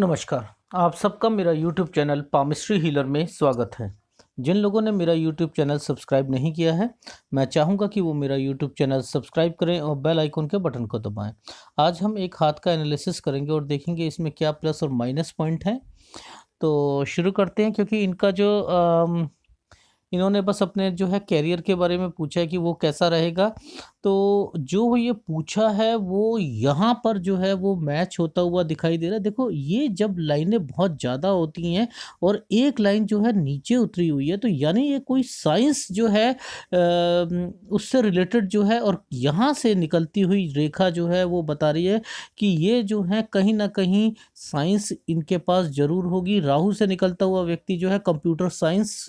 नमस्कार आप सबका मेरा यूट्यूब चैनल पामिस्ट्री हीलर में स्वागत है जिन लोगों ने मेरा यूट्यूब चैनल सब्सक्राइब नहीं किया है मैं चाहूँगा कि वो मेरा यूट्यूब चैनल सब्सक्राइब करें और बेल आइकन के बटन को दबाएं आज हम एक हाथ का एनालिसिस करेंगे और देखेंगे इसमें क्या प्लस और माइनस पॉइंट हैं तो शुरू करते हैं क्योंकि इनका जो आ, इन्होंने बस अपने जो है कैरियर के बारे में पूछा है कि वो कैसा रहेगा तो जो ये पूछा है वो यहाँ पर जो है वो मैच होता हुआ दिखाई दे रहा है देखो ये जब लाइनें बहुत ज़्यादा होती हैं और एक लाइन जो है नीचे उतरी हुई है तो यानी ये कोई साइंस जो है उससे रिलेटेड जो है और यहाँ से निकलती हुई रेखा जो है वो बता रही है कि ये जो है कहीं ना कहीं साइंस इनके पास ज़रूर होगी राहु से निकलता हुआ व्यक्ति जो है कंप्यूटर साइंस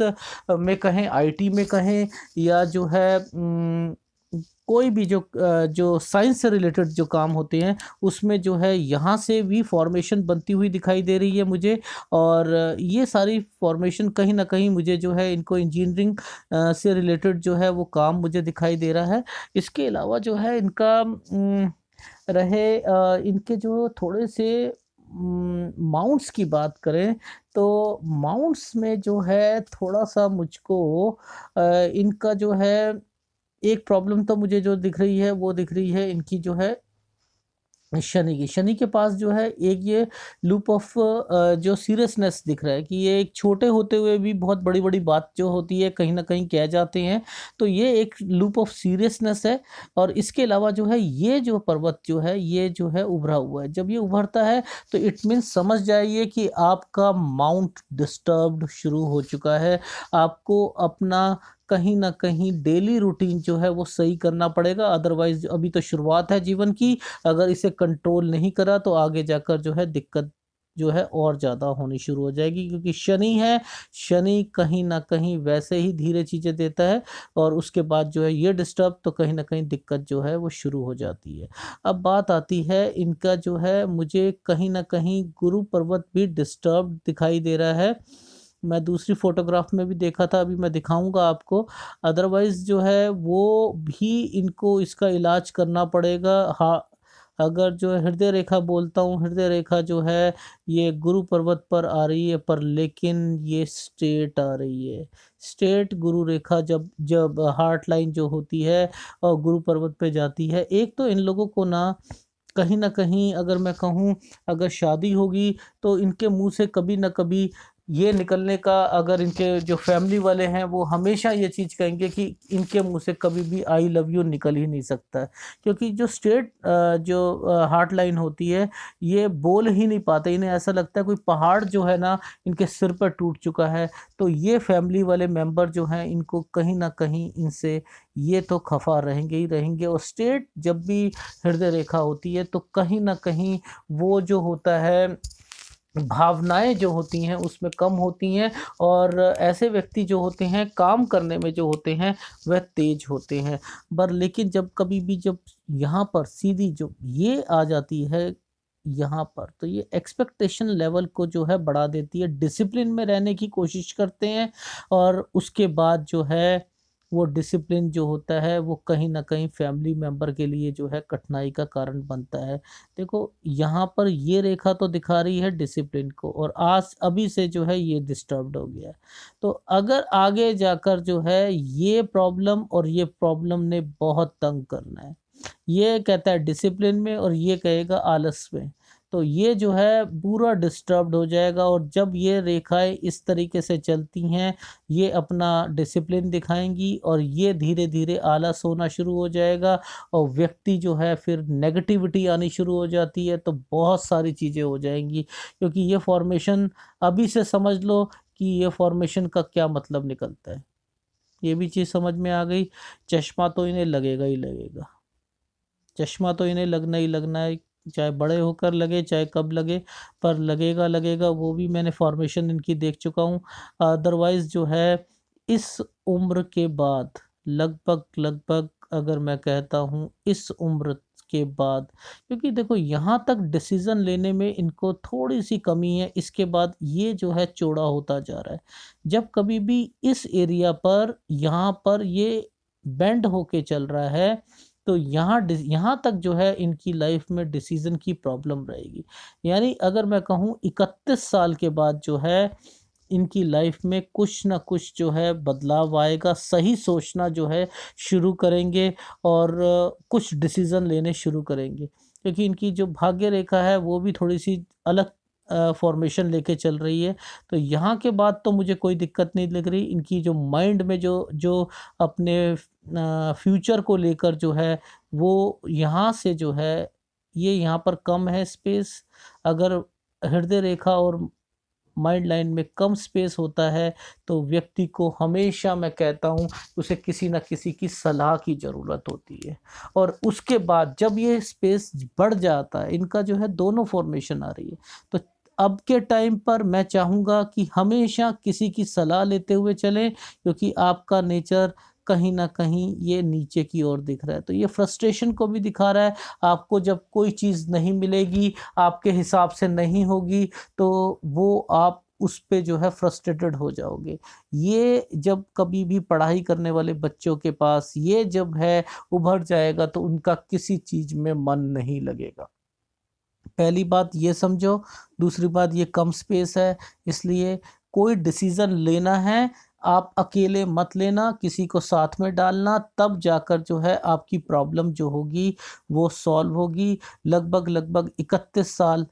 में कहें आई में कहें या जो है कोई भी जो जो साइंस से रिलेटेड जो काम होते हैं उसमें जो है यहाँ से भी फॉर्मेशन बनती हुई दिखाई दे रही है मुझे और ये सारी फॉर्मेशन कहीं ना कहीं मुझे जो है इनको इंजीनियरिंग से रिलेटेड जो है वो काम मुझे दिखाई दे रहा है इसके अलावा जो है इनका रहे इनके जो थोड़े से माउंट्स की बात करें तो माउंट्स में जो है थोड़ा सा मुझको इनका जो है एक प्रॉब्लम तो मुझे जो दिख रही है वो दिख रही है इनकी जो है शनि की शनि के पास जो है एक ये लूप ऑफ जो सीरियसनेस दिख रहा है कि ये एक छोटे होते हुए भी बहुत बड़ी बड़ी बात जो होती है कहीं ना कहीं कह जाते हैं तो ये एक लूप ऑफ सीरियसनेस है और इसके अलावा जो है ये जो पर्वत जो है ये जो है उभरा हुआ है जब ये उभरता है तो इट मीन्स समझ जाइए कि आपका माउंट डिस्टर्ब्ड शुरू हो चुका है आपको अपना कहीं ना कहीं डेली रूटीन जो है वो सही करना पड़ेगा अदरवाइज अभी तो शुरुआत है जीवन की अगर इसे कंट्रोल नहीं करा तो आगे जाकर जो है दिक्कत जो है और ज़्यादा होनी शुरू हो जाएगी क्योंकि शनि है शनि कहीं ना कहीं वैसे ही धीरे चीज़ें देता है और उसके बाद जो है ये डिस्टर्ब तो कहीं ना कहीं दिक्कत जो है वो शुरू हो जाती है अब बात आती है इनका जो है मुझे कहीं ना कहीं गुरु पर्वत भी डिस्टर्ब दिखाई दे रहा है मैं दूसरी फ़ोटोग्राफ में भी देखा था अभी मैं दिखाऊंगा आपको अदरवाइज़ जो है वो भी इनको इसका इलाज करना पड़ेगा हाँ अगर जो हृदय रेखा बोलता हूँ हृदय रेखा जो है ये गुरु पर्वत पर आ रही है पर लेकिन ये स्टेट आ रही है स्टेट गुरु रेखा जब जब हार्ट लाइन जो होती है और गुरु पर्वत पे जाती है एक तो इन लोगों को ना कहीं ना कहीं अगर मैं कहूँ अगर शादी होगी तो इनके मुंह से कभी ना कभी ये निकलने का अगर इनके जो फैमिली वाले हैं वो हमेशा ये चीज़ कहेंगे कि इनके मुंह से कभी भी आई लव यू निकल ही नहीं सकता क्योंकि जो स्टेट जो हार्ट लाइन होती है ये बोल ही नहीं पाते इन्हें ऐसा लगता है कोई पहाड़ जो है ना इनके सिर पर टूट चुका है तो ये फैमिली वाले मेम्बर जो हैं इनको कहीं ना कहीं इनसे ये तो खफा रहेंगे ही रहेंगे और स्टेट जब भी हृदय रेखा होती है तो कहीं ना कहीं वो जो होता है भावनाएं जो होती हैं उसमें कम होती हैं और ऐसे व्यक्ति जो होते हैं काम करने में जो होते हैं वह तेज होते हैं पर लेकिन जब कभी भी जब यहाँ पर सीधी जो ये आ जाती है यहाँ पर तो ये एक्सपेक्टेशन लेवल को जो है बढ़ा देती है डिसिप्लिन में रहने की कोशिश करते हैं और उसके बाद जो है वो डिसिप्लिन जो होता है वो कहीं ना कहीं फैमिली मेम्बर के लिए जो है कठिनाई का कारण बनता है देखो यहाँ पर ये रेखा तो दिखा रही है डिसिप्लिन को और आज अभी से जो है ये डिस्टर्ब्ड हो गया तो अगर आगे जाकर जो है ये प्रॉब्लम और ये प्रॉब्लम ने बहुत तंग करना है ये कहता है डिसिप्लिन में और ये कहेगा आलस में तो ये जो है पूरा डिस्टर्ब्ड हो जाएगा और जब ये रेखाएं इस तरीके से चलती हैं ये अपना डिसिप्लिन दिखाएंगी और ये धीरे धीरे आला सोना शुरू हो जाएगा और व्यक्ति जो है फिर नेगेटिविटी आनी शुरू हो जाती है तो बहुत सारी चीज़ें हो जाएंगी क्योंकि ये फॉर्मेशन अभी से समझ लो कि ये फॉर्मेशन का क्या मतलब निकलता है ये भी चीज़ समझ में आ गई चश्मा तो इन्हें लगेगा ही लगेगा चश्मा तो इन्हें लगना ही लगना है चाहे बड़े होकर लगे चाहे कब लगे पर लगेगा लगेगा वो भी मैंने फॉर्मेशन इनकी देख चुका हूँ अदरवाइज़ जो है इस उम्र के बाद लगभग लगभग अगर मैं कहता हूँ इस उम्र के बाद क्योंकि देखो यहाँ तक डिसीज़न लेने में इनको थोड़ी सी कमी है इसके बाद ये जो है चौड़ा होता जा रहा है जब कभी भी इस एरिया पर यहाँ पर ये बेंड होके चल रहा है तो यहाँ यहाँ तक जो है इनकी लाइफ में डिसीज़न की प्रॉब्लम रहेगी यानी अगर मैं कहूँ इकतीस साल के बाद जो है इनकी लाइफ में कुछ ना कुछ जो है बदलाव आएगा सही सोचना जो है शुरू करेंगे और कुछ डिसीज़न लेने शुरू करेंगे क्योंकि इनकी जो भाग्य रेखा है वो भी थोड़ी सी अलग फॉर्मेशन लेके चल रही है तो यहाँ के बाद तो मुझे कोई दिक्कत नहीं लग रही इनकी जो माइंड में जो जो अपने फ्यूचर को लेकर जो है वो यहाँ से जो है ये यहाँ पर कम है स्पेस अगर हृदय रेखा और माइंड लाइन में कम स्पेस होता है तो व्यक्ति को हमेशा मैं कहता हूँ उसे किसी न किसी की सलाह की ज़रूरत होती है और उसके बाद जब ये स्पेस बढ़ जाता है इनका जो है दोनों फॉर्मेशन आ रही है तो अब के टाइम पर मैं चाहूँगा कि हमेशा किसी की सलाह लेते हुए चलें क्योंकि आपका नेचर कहीं ना कहीं ये नीचे की ओर दिख रहा है तो ये फ्रस्ट्रेशन को भी दिखा रहा है आपको जब कोई चीज़ नहीं मिलेगी आपके हिसाब से नहीं होगी तो वो आप उस पर जो है फ्रस्ट्रेटेड हो जाओगे ये जब कभी भी पढ़ाई करने वाले बच्चों के पास ये जब है उभर जाएगा तो उनका किसी चीज़ में मन नहीं लगेगा पहली बात ये समझो दूसरी बात ये कम स्पेस है इसलिए कोई डिसीज़न लेना है आप अकेले मत लेना किसी को साथ में डालना तब जाकर जो है आपकी प्रॉब्लम जो होगी वो सॉल्व होगी लगभग लगभग इकतीस साल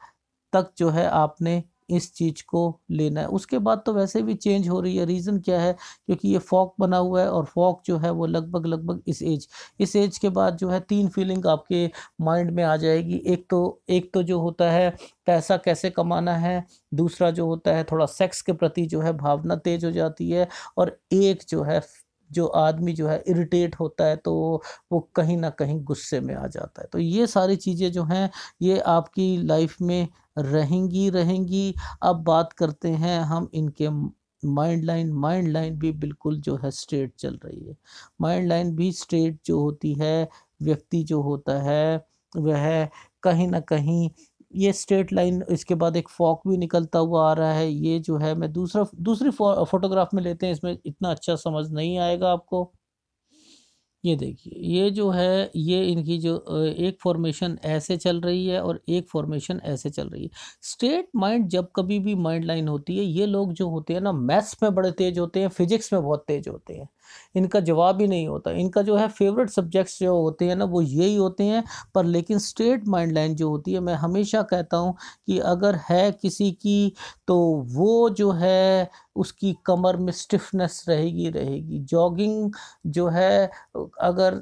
तक जो है आपने इस चीज़ को लेना है उसके बाद तो वैसे भी चेंज हो रही है रीज़न क्या है क्योंकि ये फॉक बना हुआ है और फॉक जो है वो लगभग लगभग इस एज इस एज के बाद जो है तीन फीलिंग आपके माइंड में आ जाएगी एक तो एक तो जो होता है पैसा कैसे कमाना है दूसरा जो होता है थोड़ा सेक्स के प्रति जो है भावना तेज हो जाती है और एक जो है जो आदमी जो है इरिटेट होता है तो वो कहीं ना कहीं गुस्से में आ जाता है तो ये सारी चीज़ें जो हैं ये आपकी लाइफ में रहेंगी रहेंगी अब बात करते हैं हम इनके माइंड लाइन माइंड लाइन भी बिल्कुल जो है स्ट्रेट चल रही है माइंड लाइन भी स्ट्रेट जो होती है व्यक्ति जो होता है वह कहीं ना कहीं ये स्ट्रेट लाइन इसके बाद एक फॉक भी निकलता हुआ आ रहा है ये जो है मैं दूसरा दूसरी फो, फोटोग्राफ में लेते हैं इसमें इतना अच्छा समझ नहीं आएगा आपको ये देखिए ये जो है ये इनकी जो एक फॉर्मेशन ऐसे चल रही है और एक फॉर्मेशन ऐसे चल रही है स्टेट माइंड जब कभी भी माइंड लाइन होती है ये लोग जो होते हैं ना मैथ्स में बड़े तेज होते हैं फिजिक्स में बहुत तेज होते हैं इनका जवाब ही नहीं होता इनका जो है फेवरेट सब्जेक्ट्स जो होते हैं ना वो यही होते हैं पर लेकिन स्टेट माइंड लाइन जो होती है मैं हमेशा कहता हूँ कि अगर है किसी की तो वो जो है उसकी कमर में स्टिफनेस रहेगी रहेगी जॉगिंग जो है अगर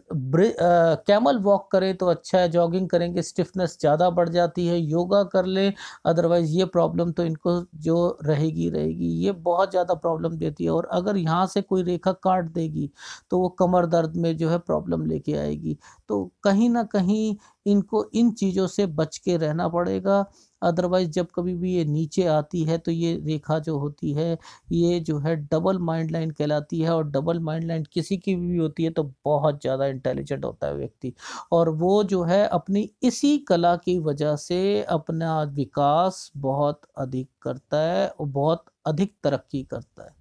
कैमल वॉक करें तो अच्छा है जॉगिंग करेंगे स्टिफनेस ज़्यादा बढ़ जाती है योगा कर लें अदरवाइज़ ये प्रॉब्लम तो इनको जो रहेगी रहेगी ये बहुत ज़्यादा प्रॉब्लम देती है और अगर यहाँ से कोई रेखा काट देगी तो वो कमर दर्द में जो है प्रॉब्लम लेके आएगी तो कहीं ना कहीं इनको इन चीज़ों से बच के रहना पड़ेगा अदरवाइज जब कभी भी ये नीचे आती है तो ये रेखा जो होती है ये जो है डबल माइंड लाइन कहलाती है और डबल माइंड लाइन किसी की भी होती है तो बहुत ज़्यादा इंटेलिजेंट होता है व्यक्ति और वो जो है अपनी इसी कला की वजह से अपना विकास बहुत अधिक करता है और बहुत अधिक तरक्की करता है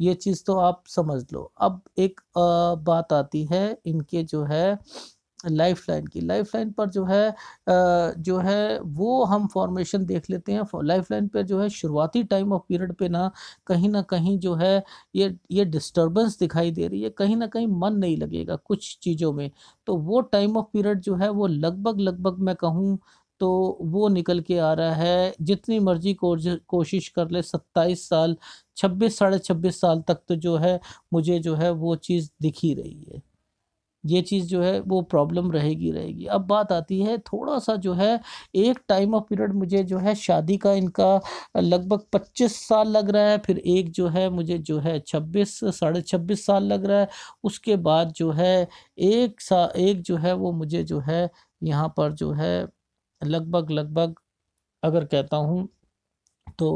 ये चीज़ तो आप समझ लो अब एक आ, बात आती है इनके जो है लाइफ लाइन की लाइफ लाइन पर जो है जो है वो हम फॉर्मेशन देख लेते हैं लाइफ लाइन पर जो है शुरुआती टाइम ऑफ पीरियड पे ना कहीं ना कहीं जो है ये ये डिस्टर्बेंस दिखाई दे रही है कहीं ना कहीं मन नहीं लगेगा कुछ चीज़ों में तो वो टाइम ऑफ पीरियड जो है वो लगभग लगभग मैं कहूँ तो वो निकल के आ रहा है जितनी मर्जी कोशिश कर ले सत्ताईस साल छब्बीस साढ़े छब्बीस साल तक तो जो है मुझे जो है वो चीज़ दिखी रही है ये चीज़ जो है वो प्रॉब्लम रहेगी रहेगी अब बात आती है थोड़ा सा जो है एक टाइम ऑफ पीरियड मुझे जो है शादी का इनका लगभग पच्चीस साल लग रहा है फिर एक जो है मुझे जो है छब्बीस साढ़े छब्बीस साल लग रहा है उसके बाद जो है एक सा एक जो है वो मुझे जो है यहाँ पर जो है लगभग लगभग अगर कहता हूँ तो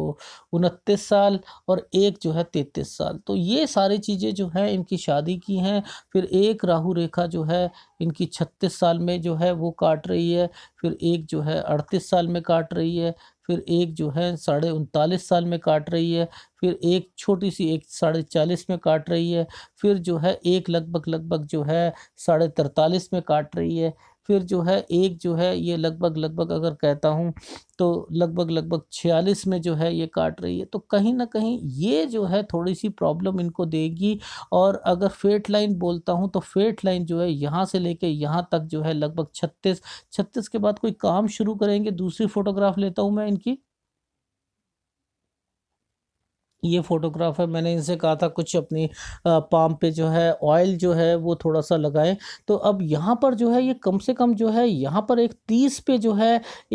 उनतीस साल और एक जो है तैतीस साल तो ये सारी चीज़ें जो हैं इनकी शादी की हैं फिर एक राहु रेखा जो है इनकी छत्तीस साल में जो है वो काट रही है फिर एक जो है अड़तीस साल में काट रही है फिर एक जो है साढ़े उनतालीस साल में काट रही है फिर एक छोटी सी एक साढ़े चालीस में काट रही है फिर जो है एक लगभग लगभग जो है साढ़े तरतालीस में काट रही है फिर जो है एक जो है ये लगभग लगभग अगर कहता हूँ तो लगभग लगभग छियालीस में जो है ये काट रही है तो कहीं ना कहीं ये जो है थोड़ी सी प्रॉब्लम इनको देगी और अगर फेट लाइन बोलता हूँ तो फेट लाइन जो है यहाँ से लेके यहाँ तक जो है लगभग छत्तीस छत्तीस के बाद कोई काम शुरू करेंगे दूसरी फ़ोटोग्राफ लेता हूँ मैं इनकी ये फ़ोटोग्राफ है मैंने इनसे कहा था कुछ अपनी पाम पे जो है ऑयल जो है वो थोड़ा सा लगाएं तो अब यहाँ पर जो है ये कम से कम जो है यहाँ पर एक तीस पे जो है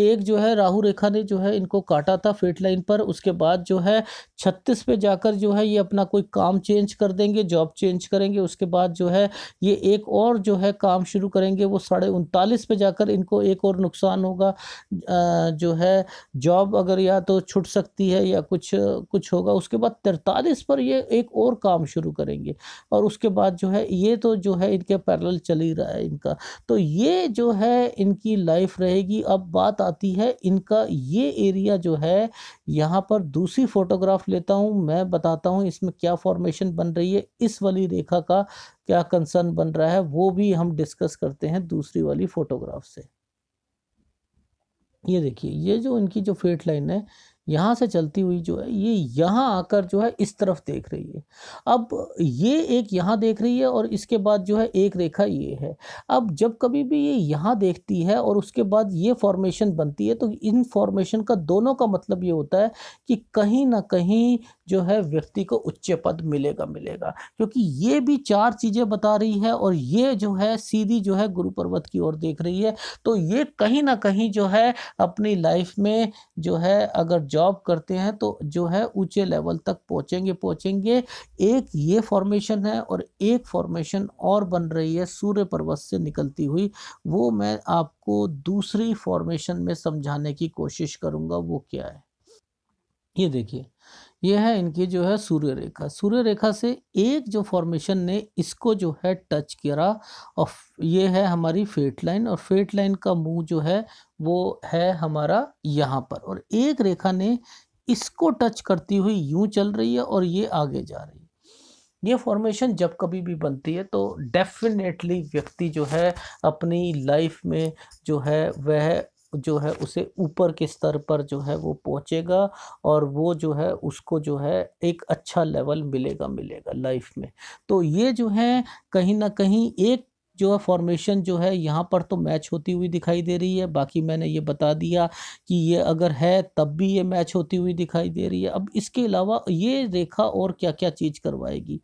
एक जो है राहु रेखा ने जो है इनको काटा था फेट लाइन पर उसके बाद जो है छत्तीस पे जाकर जो है ये अपना कोई काम चेंज कर देंगे जॉब चेंज करेंगे उसके बाद जो है ये एक और जो है काम शुरू करेंगे वो साढ़े उनतालीस पे जाकर इनको एक और नुकसान होगा जो है जॉब अगर या तो छुट सकती है या कुछ कुछ होगा उसके बाद तिरतालीस पर ये एक और काम शुरू करेंगे और उसके बाद जो है ये तो जो है इनके पैरल चल ही रहा है इनका तो ये जो है इनकी लाइफ रहेगी अब बात आती है इनका ये एरिया जो है यहाँ पर दूसरी फोटोग्राफ लेता हूँ मैं बताता हूँ इसमें क्या फॉर्मेशन बन रही है इस वाली रेखा का क्या कंसर्न बन रहा है वो भी हम डिस्कस करते हैं दूसरी वाली फोटोग्राफ से ये देखिए ये जो इनकी जो फेट लाइन है यहाँ से चलती हुई जो है ये यहाँ आकर जो है इस तरफ देख रही है अब ये एक यहाँ देख रही है और इसके बाद जो है एक रेखा ये है अब जब कभी भी ये यहाँ देखती है और उसके बाद ये फॉर्मेशन बनती है तो इन फॉर्मेशन का दोनों का मतलब ये होता है कि कहीं ना कहीं जो है व्यक्ति को उच्च पद मिलेगा मिलेगा क्योंकि ये भी चार चीज़ें बता रही है और ये जो है सीधी जो है गुरु पर्वत की ओर देख रही है तो ये कहीं ना कहीं जो है अपनी लाइफ में जो है अगर जॉब जॉब करते हैं तो जो है ऊंचे लेवल तक पहुंचेंगे पहुंचेंगे एक ये फॉर्मेशन है और एक फॉर्मेशन और बन रही है सूर्य पर्वत से निकलती हुई वो मैं आपको दूसरी फॉर्मेशन में समझाने की कोशिश करूंगा वो क्या है ये देखिए ये है इनकी जो है सूर्य रेखा सूर्य रेखा से एक जो फॉर्मेशन ने इसको जो है टच करा और ये है हमारी फेट लाइन और फेट लाइन का मुंह जो है वो है हमारा यहाँ पर और एक रेखा ने इसको टच करती हुई यूं चल रही है और ये आगे जा रही है ये फॉर्मेशन जब कभी भी बनती है तो डेफिनेटली व्यक्ति जो है अपनी लाइफ में जो है वह जो है उसे ऊपर के स्तर पर जो है वो पहुँचेगा और वो जो है उसको जो है एक अच्छा लेवल मिलेगा मिलेगा लाइफ में तो ये जो है कहीं ना कहीं एक जो है फॉर्मेशन जो है यहाँ पर तो मैच होती हुई दिखाई दे रही है बाकी मैंने ये बता दिया कि ये अगर है तब भी ये मैच होती हुई दिखाई दे रही है अब इसके अलावा ये रेखा और क्या क्या चीज़ करवाएगी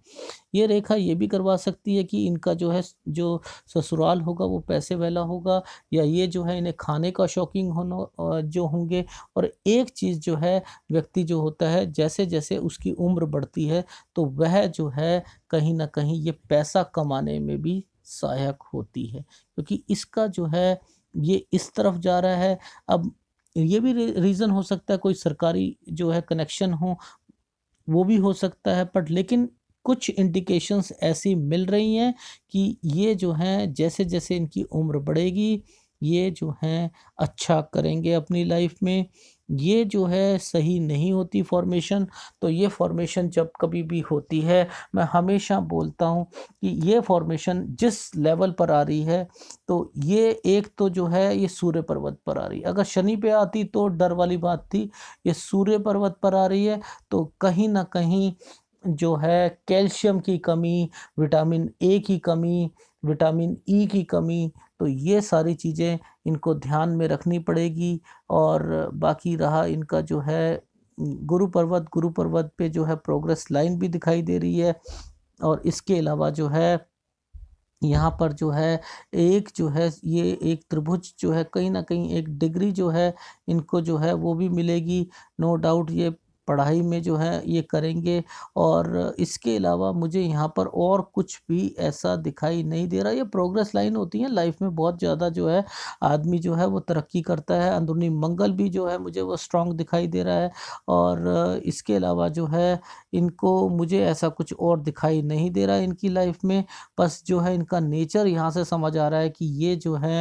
ये रेखा ये भी करवा सकती है कि इनका जो है जो ससुराल होगा वो पैसे वाला होगा या ये जो है इन्हें खाने का शौकीन होना जो होंगे और एक चीज़ जो है व्यक्ति जो होता है जैसे जैसे उसकी उम्र बढ़ती है तो वह जो है कहीं ना कहीं ये पैसा कमाने में भी सहायक होती है क्योंकि इसका जो है ये इस तरफ जा रहा है अब ये भी रीज़न हो सकता है कोई सरकारी जो है कनेक्शन हो वो भी हो सकता है बट लेकिन कुछ इंडिकेशंस ऐसी मिल रही हैं कि ये जो हैं जैसे जैसे इनकी उम्र बढ़ेगी ये जो हैं अच्छा करेंगे अपनी लाइफ में ये जो है सही नहीं होती फॉर्मेशन तो ये फॉर्मेशन जब कभी भी होती है मैं हमेशा बोलता हूँ कि ये फॉर्मेशन जिस लेवल पर आ रही है तो ये एक तो जो है ये सूर्य पर्वत पर आ रही है अगर शनि पे आती तो डर वाली बात थी ये सूर्य पर्वत पर आ रही है तो कहीं ना कहीं जो है कैल्शियम की कमी विटामिन ए की कमी विटामिन ई e की कमी तो ये सारी चीज़ें इनको ध्यान में रखनी पड़ेगी और बाकी रहा इनका जो है गुरु पर्वत गुरु पर्वत पे जो है प्रोग्रेस लाइन भी दिखाई दे रही है और इसके अलावा जो है यहाँ पर जो है एक जो है ये एक त्रिभुज जो है कहीं ना कहीं एक डिग्री जो है इनको जो है वो भी मिलेगी नो डाउट ये पढ़ाई में जो है ये करेंगे और इसके अलावा मुझे यहाँ पर और कुछ भी ऐसा दिखाई नहीं दे रहा ये प्रोग्रेस लाइन होती है लाइफ में बहुत ज़्यादा जो है आदमी जो है वो तरक्की करता है अंदरूनी मंगल भी जो है मुझे वो स्ट्रॉन्ग दिखाई दे रहा है और इसके अलावा जो है इनको मुझे ऐसा कुछ और दिखाई नहीं दे रहा है इनकी लाइफ में बस जो है इनका नेचर यहाँ से समझ आ रहा है कि ये जो है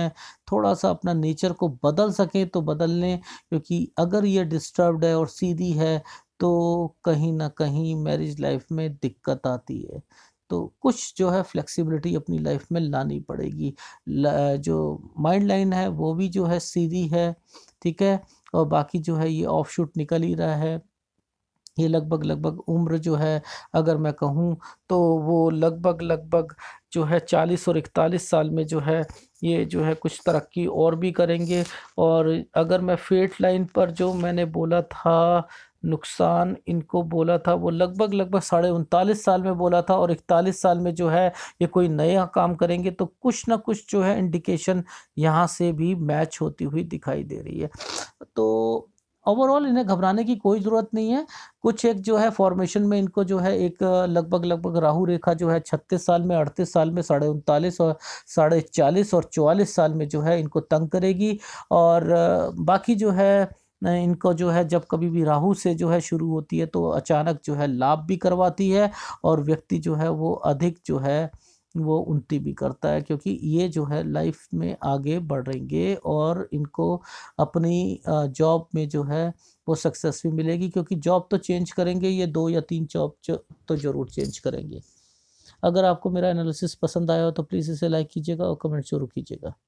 थोड़ा सा अपना नेचर को बदल सकें तो बदल लें क्योंकि अगर ये डिस्टर्ब्ड है और सीधी है तो कहीं ना कहीं मैरिज लाइफ में दिक्कत आती है तो कुछ जो है फ्लेक्सिबिलिटी अपनी लाइफ में लानी पड़ेगी जो माइंड लाइन है वो भी जो है सीधी है ठीक है और बाकी जो है ये ऑफ शूट निकल ही रहा है ये लगभग लगभग उम्र जो है अगर मैं कहूँ तो वो लगभग लगभग जो है चालीस और इकतालीस साल में जो है ये जो है कुछ तरक्की और भी करेंगे और अगर मैं फेट लाइन पर जो मैंने बोला था नुकसान इनको बोला था वो लगभग लगभग साढ़े उनतालीस साल में बोला था और इकतालीस साल में जो है ये कोई नया काम करेंगे तो कुछ ना कुछ जो है इंडिकेशन यहाँ से भी मैच होती हुई दिखाई दे रही है तो ओवरऑल इन्हें घबराने की कोई ज़रूरत नहीं है कुछ एक जो है फॉर्मेशन में इनको जो है एक लगभग लगभग राहु रेखा जो है छत्तीस साल में अड़तीस साल में साढ़े उनतालीस और साढ़े चालीस और चौवालीस साल में जो है इनको तंग करेगी और बाकी जो है इनको जो है जब कभी भी राहु से जो है शुरू होती है तो अचानक जो है लाभ भी करवाती है और व्यक्ति जो है वो अधिक जो है वो उन्नति भी करता है क्योंकि ये जो है लाइफ में आगे बढ़ेंगे और इनको अपनी जॉब में जो है वो सक्सेस भी मिलेगी क्योंकि जॉब तो चेंज करेंगे ये दो या तीन जॉब तो ज़रूर चेंज करेंगे अगर आपको मेरा एनालिसिस पसंद आया हो तो प्लीज़ इसे लाइक कीजिएगा और कमेंट जरूर कीजिएगा